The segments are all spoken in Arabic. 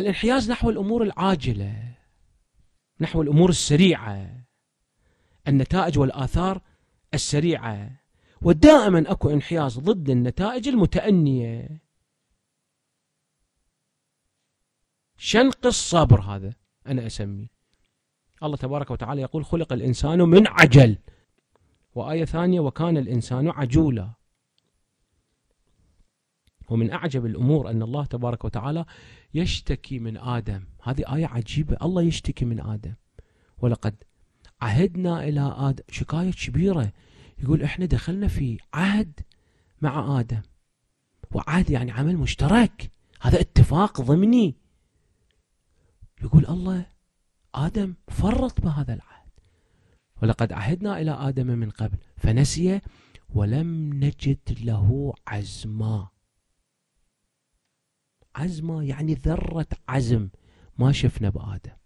الانحياز نحو الأمور العاجلة نحو الأمور السريعة النتائج والآثار السريعة ودائما أكو انحياز ضد النتائج المتأنية شنق الصبر هذا أنا أسميه الله تبارك وتعالى يقول خلق الإنسان من عجل وآية ثانية وكان الإنسان عجولا ومن أعجب الأمور أن الله تبارك وتعالى يشتكي من آدم هذه آية عجيبة الله يشتكي من آدم ولقد عهدنا إلى آدم شكاية كبيرة يقول إحنا دخلنا في عهد مع آدم وعهد يعني عمل مشترك هذا اتفاق ضمني يقول الله آدم فرط بهذا العهد ولقد عهدنا إلى آدم من قبل فنسي ولم نجد له عزما عزمه يعني ذرة عزم ما شفنا بآدم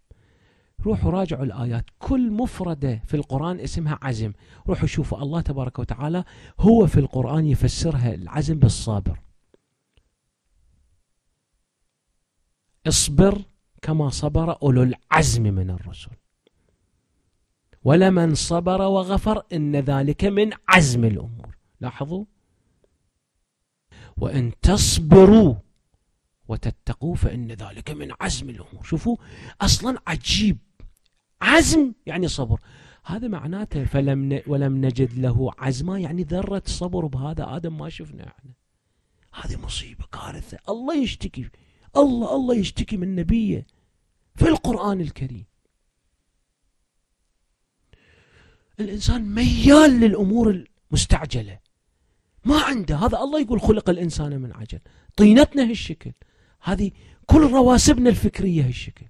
روحوا راجعوا الآيات كل مفردة في القرآن اسمها عزم روحوا شوفوا الله تبارك وتعالى هو في القرآن يفسرها العزم بالصابر اصبر كما صبر أولو العزم من الرسل ولمن صبر وغفر إن ذلك من عزم الأمور لاحظوا وإن تصبروا وتتقوا فإن ذلك من عزم الأمور شوفوا أصلا عجيب عزم يعني صبر هذا معناته فلم ن... ولم نجد له عزما يعني ذرة صبر بهذا آدم ما شفنا احنا هذه مصيبة كارثة الله يشتكي الله الله يشتكي من نبيه في القرآن الكريم الإنسان ميال للأمور المستعجلة ما عنده هذا الله يقول خلق الإنسان من عجل طينتنا هالشكل هذه كل رواسبنا الفكرية هالشكل